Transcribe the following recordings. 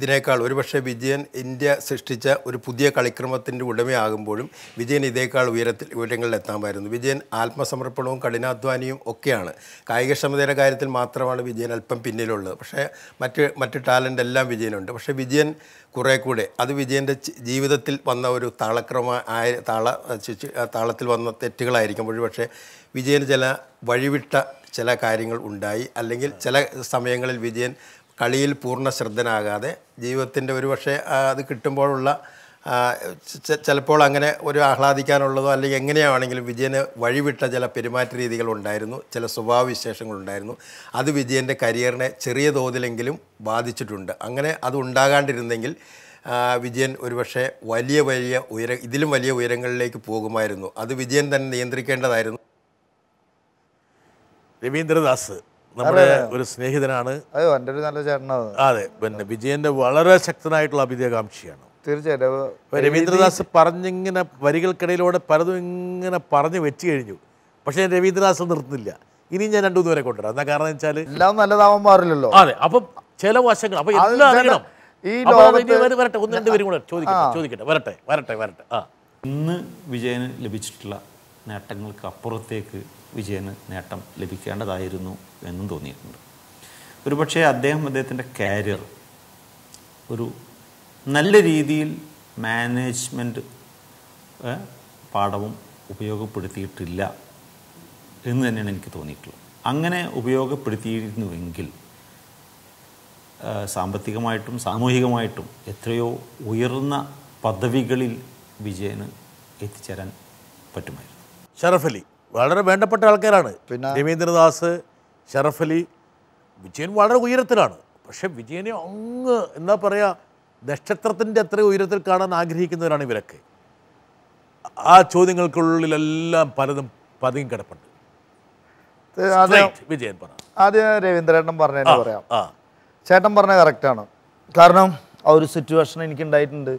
ഇതിനേക്കാൾ ഒരുപക്ഷെ വിജയൻ ഇന്ത്യ സൃഷ്ടിച്ച ഒരു പുതിയ കളിക്രമത്തിൻ്റെ ഉടമയാകുമ്പോഴും വിജയൻ ഇതേക്കാൾ ഉയരത്തിൽ ഉയരങ്ങളിൽ എത്താമായിരുന്നു വിജയൻ ആത്മസമർപ്പണവും കഠിനാധ്വാനിയും ഒക്കെയാണ് കായികക്ഷമതയുടെ കാര്യത്തിൽ മാത്രമാണ് വിജയൻ അല്പം പിന്നിലുള്ളത് പക്ഷേ മറ്റ് മറ്റ് ടാലൻ്റ് എല്ലാം വിജയനുണ്ട് പക്ഷേ വിജയൻ കുറേ കൂടെ അത് വിജയൻ്റെ ജീവിതത്തിൽ വന്ന ഒരു താളക്രമ ആയ താള താളത്തിൽ വന്ന തെറ്റുകളായിരിക്കും പക്ഷേ വിജയൻ ചില വഴിവിട്ട ചില കാര്യങ്ങൾ ഉണ്ടായി അല്ലെങ്കിൽ ചില സമയങ്ങളിൽ വിജയൻ കളിയിൽ പൂർണ്ണ ശ്രദ്ധനാകാതെ ജീവിതത്തിൻ്റെ ഒരുപക്ഷെ അത് കിട്ടുമ്പോഴുള്ള ചിലപ്പോൾ അങ്ങനെ ഒരു ആഹ്ലാദിക്കാനുള്ളതോ അല്ലെങ്കിൽ എങ്ങനെയാണെങ്കിലും വിജയന് വഴിവിട്ട ചില പെരുമാറ്റ ഉണ്ടായിരുന്നു ചില സ്വഭാവവിശേഷങ്ങളുണ്ടായിരുന്നു അത് വിജയൻ്റെ കരിയറിനെ ചെറിയ തോതിലെങ്കിലും ബാധിച്ചിട്ടുണ്ട് അങ്ങനെ അത് ഉണ്ടാകാണ്ടിരുന്നെങ്കിൽ വിജയൻ ഒരുപക്ഷെ വലിയ വലിയ ഉയര ഇതിലും വലിയ ഉയരങ്ങളിലേക്ക് പോകുമായിരുന്നു അത് വിജയൻ തന്നെ നിയന്ത്രിക്കേണ്ടതായിരുന്നു രവീന്ദ്രദാസ് നമ്മുടെ ഒരു സ്നേഹിതനാണ് അയ്യോ എൻ്റെ ഒരു നല്ല ചേട്ടനാണ് അതെ പിന്നെ വിജയന്റെ വളരെ ശക്തനായിട്ടുള്ള അഭിജയകാംക്ഷിയാണ് തീർച്ചയായിട്ടും രവീന്ദ്രദാസ് പറഞ്ഞിങ്ങനെ വരികൾക്കിടയിലൂടെ പലതും ഇങ്ങനെ പറഞ്ഞു വെച്ച് കഴിഞ്ഞു പക്ഷേ രവീന്ദ്രദാസ് നിർത്തുന്നില്ല ഇനി ഞാൻ രണ്ടു വരെ കൊണ്ടുവരാം എന്നാ കാരണം വെച്ചാൽ എല്ലാം നല്ലതാവാൻ മാറില്ലല്ലോ അതെ അപ്പം ചില വശങ്ങൾ അപ്പൊ എല്ലാം ഈ വരട്ടെ ഒന്ന് രണ്ട് പേരും കൂടെ ചോദിക്കട്ടെ ചോദിക്കട്ടെ വരട്ടെ വരട്ടെ വരട്ടെ ആ ഇന്ന് വിജയന് ലഭിച്ചിട്ടുള്ള നേട്ടങ്ങൾക്ക് അപ്പുറത്തേക്ക് വിജയന് നേട്ടം ലഭിക്കേണ്ടതായിരുന്നു എന്നും തോന്നിയിട്ടുണ്ട് ഒരുപക്ഷെ അദ്ദേഹം അദ്ദേഹത്തിൻ്റെ കാരിയർ ഒരു നല്ല രീതിയിൽ മാനേജ്മെൻറ്റ് പാഠവും ഉപയോഗപ്പെടുത്തിയിട്ടില്ല എന്ന് തന്നെയാണ് എനിക്ക് തോന്നിയിട്ടുള്ളത് അങ്ങനെ ഉപയോഗപ്പെടുത്തിയിരുന്നുവെങ്കിൽ സാമ്പത്തികമായിട്ടും സാമൂഹികമായിട്ടും എത്രയോ ഉയർന്ന പദവികളിൽ വിജയന് എത്തിച്ചേരാൻ പറ്റുമായിരുന്നു ഷറഫലി വളരെ വേണ്ടപ്പെട്ട ആൾക്കാരാണ് പിന്നെ രവീന്ദ്രദാസ് ഷറഫലി വിജയൻ വളരെ ഉയരത്തിലാണ് പക്ഷെ വിജയനെ അങ്ങ് എന്താ പറയുക നക്ഷത്രത്തിൻ്റെ അത്ര ഉയരത്തിൽ കാണാൻ ആഗ്രഹിക്കുന്നവരാണ് ഇവരൊക്കെ ആ ചോദ്യങ്ങൾക്കുള്ളിലെല്ലാം പലതും പതുങ്ങി കിടപ്പുണ്ട് വിജയൻ പറ ആദ്യം രവീന്ദ്രേട്ടൻ പറഞ്ഞ പറയാം ചേട്ടൻ പറഞ്ഞ കറക്റ്റാണ് കാരണം ആ ഒരു സിറ്റുവേഷൻ എനിക്ക് ഉണ്ടായിട്ടുണ്ട്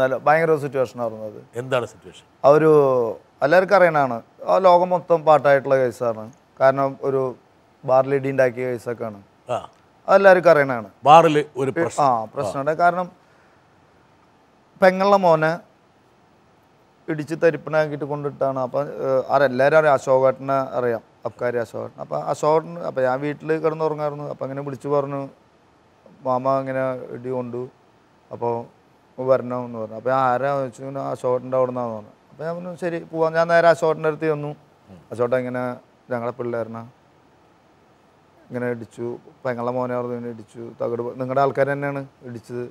നല്ല ഭയങ്കര സിറ്റുവേഷൻ ആയിരുന്നു അത് എന്താണ് സിറ്റുവേഷൻ ആ ഒരു എല്ലാവർക്കും അറിയണതാണ് ആ ലോകം മൊത്തം പാട്ടായിട്ടുള്ള കേസാണ് കാരണം ഒരു ബാറിൽ ഇടി ഉണ്ടാക്കിയ കേസൊക്കെ ആണ് എല്ലാവർക്കും അറിയണതാണ് ബാറിൽ ഒരു ആ പ്രശ്നമുണ്ട് കാരണം പെങ്ങളുടെ മോനെ ഇടിച്ച് തരിപ്പനാക്കിയിട്ട് കൊണ്ടിട്ടാണ് അപ്പം ആരെല്ലാവരും അറിയാം അശോകട്ടനെ അറിയാം അബ്കാരി അശോകൻ അപ്പം അശോകൻ അപ്പം ഞാൻ വീട്ടിൽ ഉറങ്ങായിരുന്നു അപ്പം അങ്ങനെ വിളിച്ചു പറഞ്ഞു മാമ ഇങ്ങനെ ഇടി കൊണ്ടു അപ്പോൾ വരണമെന്ന് പറഞ്ഞു അപ്പോൾ ആരാ ചോദിച്ചു അശോകട്ടൻ്റെ അവിടെ നിന്നാന്ന് പറഞ്ഞു അപ്പം ഞാൻ പറഞ്ഞു ശരി പോവാം ഞാൻ നേരെ അശോട്ടിൻ്റെ അടുത്ത് വന്നു അശോട്ട ഇങ്ങനെ ഞങ്ങളെ പിള്ളേരനെ ഇങ്ങനെ ഇടിച്ചു പെങ്ങളെ മോനെ പറഞ്ഞു ഇടിച്ചു തകട് നിങ്ങളുടെ ആൾക്കാർ തന്നെയാണ് ഇടിച്ചത്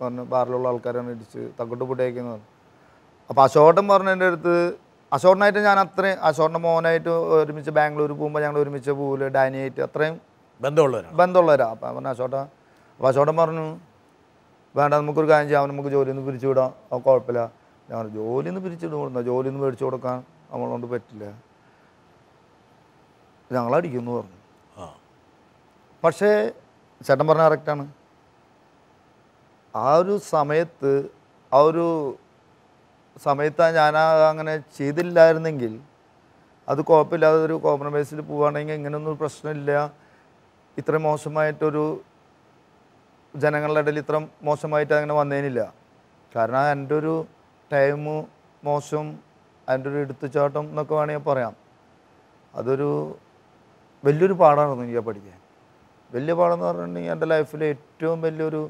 പറഞ്ഞു ബാറിലുള്ള ആൾക്കാരാണ് ഇടിച്ച് തകട്ട് പൊട്ടിയേക്കെന്ന് പറഞ്ഞു അപ്പോൾ അശോട്ടൻ എൻ്റെ അടുത്ത് അശോട്ടനായിട്ട് ഞാൻ അത്രയും അശോട്ടൻ്റെ മോനായിട്ട് ഒരുമിച്ച് ബാംഗ്ലൂർ പോകുമ്പോൾ ഞങ്ങൾ ഒരുമിച്ച് പോകില്ല ഡാനിയായിട്ട് അത്രയും ബന്ധമുള്ളവരാണ് ബന്ധമുള്ളവരാണ് അപ്പം പറഞ്ഞു അശോട്ട അപ്പോൾ അശോട്ടൻ പറഞ്ഞു വേണ്ട നമുക്കൊരു കാര്യം ചെയ്യാം നമുക്ക് ജോലിയൊന്നും പിരിച്ചുവിടാം വിടാം കുഴപ്പമില്ല ഞാൻ ജോലിയിൽ നിന്ന് പിരിച്ചിട്ട് കൊടുക്കുന്ന ജോലിയിൽ നിന്ന് മേടിച്ചു കൊടുക്കാൻ നമ്മളോണ്ട് പറ്റില്ല ഞങ്ങളടിക്കും എന്ന് പറഞ്ഞു പക്ഷേ ചേട്ടൻ പറഞ്ഞ കറക്റ്റാണ് ആ ഒരു സമയത്ത് ആ ഒരു സമയത്ത് ഞാൻ അങ്ങനെ ചെയ്തില്ലായിരുന്നെങ്കിൽ അത് കുഴപ്പമില്ലാതെ ഒരു കോംപ്രമൈസിൽ പോവുകയാണെങ്കിൽ ഇങ്ങനെയൊന്നും പ്രശ്നമില്ല ഇത്ര മോശമായിട്ടൊരു ജനങ്ങളുടെ ഇടയിൽ ഇത്ര മോശമായിട്ട് അങ്ങനെ വന്നേനില്ല കാരണം എൻ്റെ ഒരു ടൈം മോശം അതിൻ്റെ ഒരു എടുത്തുചാട്ടം എന്നൊക്കെ വേണമെങ്കിൽ പറയാം അതൊരു വലിയൊരു പാടാണെന്ന് എനിക്ക് പഠിക്കാൻ വലിയ പാടെന്ന് പറഞ്ഞിട്ടുണ്ടെങ്കിൽ എൻ്റെ ലൈഫിലെ ഏറ്റവും വലിയൊരു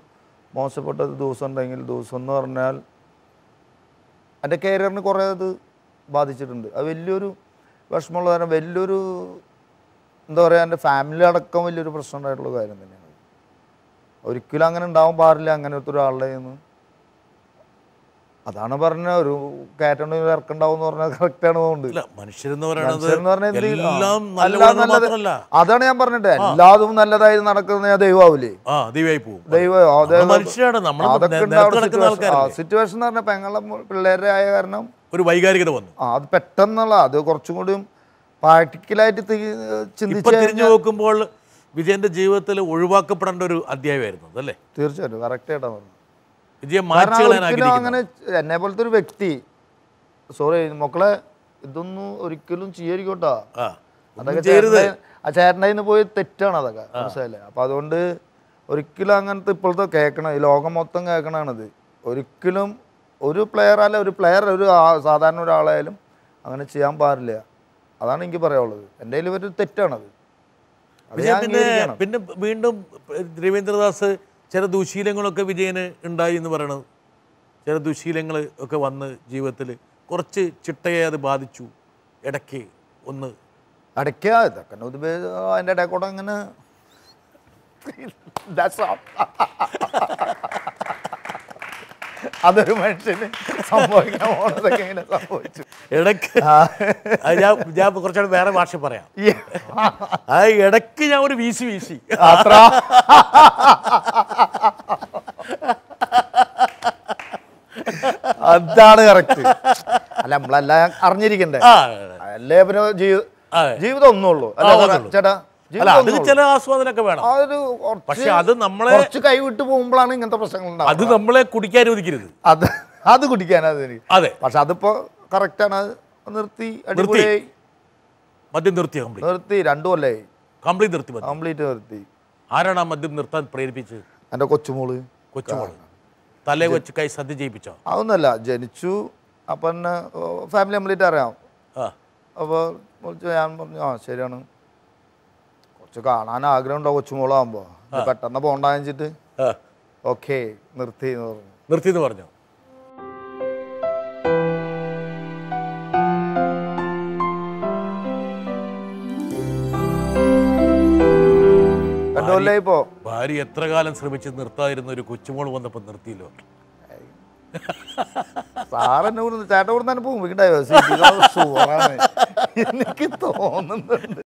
മോശപ്പെട്ട ദിവസം ഉണ്ടെങ്കിൽ ദിവസം എന്ന് പറഞ്ഞാൽ എൻ്റെ കരിയറിന് കുറേ അത് ബാധിച്ചിട്ടുണ്ട് അത് വലിയൊരു വിഷമമുള്ള കാരണം വലിയൊരു എന്താ പറയുക എൻ്റെ ഫാമിലി അടക്കം വലിയൊരു പ്രശ്നം ഉണ്ടായിട്ടുള്ള കാര്യം തന്നെയാണ് ഒരിക്കലും അങ്ങനെ ഉണ്ടാവാൻ പാടില്ല അങ്ങനത്തെ ഒരാളുടെ നിന്ന് അതാണ് പറഞ്ഞ ഒരു കാറ്റണി ഇറക്കുണ്ടാവും എന്ന് പറഞ്ഞാൽ കറക്റ്റാണ് അതുകൊണ്ട് അതാണ് ഞാൻ പറഞ്ഞിട്ട് എല്ലാതും നല്ലതായി നടക്കുന്ന ദൈവമാവില്ലേ സിറ്റുവേഷൻ എന്ന് പറഞ്ഞാൽ പെങ്ങളുടെ പിള്ളേരെ ആയ കാരണം ഒരു വൈകാരികത വന്നു ആ അത് പെട്ടെന്നുള്ള അത് കുറച്ചും കൂടി പ്രാക്ടിക്കലായിട്ട് ചിന്തിച്ചു തിരിഞ്ഞു നോക്കുമ്പോൾ വിജയന്റെ ജീവിതത്തിൽ ഒഴിവാക്കപ്പെടേണ്ട ഒരു അധ്യായമായിരുന്നു അതല്ലേ തീർച്ചയായിട്ടും കറക്റ്റായിട്ടാണ് അങ്ങനെ എന്നെ പോലത്തെ ഒരു വ്യക്തി സോറി മക്കളെ ഇതൊന്നും ഒരിക്കലും ചെയ്യരിക്കോട്ടാ അതൊക്കെ ആ ചേട്ടൻ്റെ നിന്ന് പോയി തെറ്റാണ് അതൊക്കെ മനസ്സിലായില്ലേ അപ്പൊ അതുകൊണ്ട് ഒരിക്കലും അങ്ങനത്തെ ഇപ്പോഴത്തെ കേൾക്കണം ഈ ലോകം മൊത്തം കേൾക്കണത് ഒരിക്കലും ഒരു പ്ലെയർ അല്ല ഒരു പ്ലെയർ ഒരു സാധാരണ ഒരാളായാലും അങ്ങനെ ചെയ്യാൻ പാടില്ല അതാണ് എനിക്ക് പറയാനുള്ളത് എൻ്റെ കയ്യിൽ ഒരു തെറ്റാണത് പിന്നെ വീണ്ടും രവീന്ദ്രദാസ് ചില ദുശീലങ്ങളൊക്കെ വിജയന് ഉണ്ടായി എന്ന് പറയണത് ചില ദുശീലങ്ങൾ ഒക്കെ വന്ന് ജീവിതത്തിൽ കുറച്ച് ചിട്ടയെ അത് ബാധിച്ചു ഇടയ്ക്ക് ഒന്ന് ഇടയ്ക്ക് ഇതൊക്കെ അതിൻ്റെ ഇടയിൽ കൂടെ അങ്ങനെ അതൊരു മനുഷ്യന് സംഭവിക്കാൻ പോണതൊക്കെ ഇങ്ങനെ സംഭവിച്ചു ഇടയ്ക്ക് ഞാൻ ഞാൻ കുറച്ചുകൂടെ വേറെ ഭാഷ പറയാം ആ ഇടക്ക് ഞാൻ ഒരു വീശി വീശി അത്ര അതാണ് കറക്റ്റ് അല്ല നമ്മളെല്ലാം അറിഞ്ഞിരിക്കണ്ടേ അല്ലേ പിന്നെ ജീവിതം ഒന്നുള്ളൂ അല്ല ചേട്ടാ ചില ആസ്വാദനൊക്കെ വേണം പക്ഷെ അത് നമ്മളെ കുറച്ച് കൈവിട്ട് പോകുമ്പോഴാണ് ഇങ്ങനത്തെ പ്രശ്നങ്ങൾ അത് നമ്മളെ കുടിക്കാൻ അനുവദിക്കരുത് അത് അത് കുടിക്കാൻ അതെ പക്ഷെ അതിപ്പോ കറക്റ്റാണ് നിർത്തി അടിപൊളിയായി മദ്യം നിർത്തിയ നിർത്തി രണ്ടു കൊല്ലായി കംപ്ലീറ്റ് നിർത്തി കംപ്ലീറ്റ് നിർത്തി ആരാണ് ആ മദ്യം നിർത്താൻ പ്രേരിപ്പിച്ചത് എൻ്റെ കൊച്ചുമോള് കൊച്ചുമോള് തലേ വെച്ച് കൈ സദ്യ ചെയ്യിപ്പിച്ചോ അതൊന്നല്ല ജനിച്ചു അപ്പം ഫാമിലി കംപ്ലീറ്റ് അറിയാം അപ്പോൾ ഞാൻ പറഞ്ഞു ആ ശരിയാണ് കൊച്ചു കാണാൻ ആഗ്രഹം ഉണ്ടോ കൊച്ചുമോളാകുമ്പോൾ പെട്ടെന്ന് പോണ്ടാന്ന് വെച്ചിട്ട് ഓക്കെ നിർത്തി എന്ന് പറഞ്ഞു നിർത്തി എന്ന് പറഞ്ഞു ഭാര്യ എത്ര കാലം ശ്രമിച്ച് നിർത്താതിരുന്ന ഒരു കൊച്ചുമോൾ വന്നപ്പോൾ നിർത്തിയില്ലോ സാറെന്നെ ചേട്ടൻ കൊടുത്താൻ പോകും വീണ്ടായോ എനിക്ക് തോന്നുന്നുണ്ട്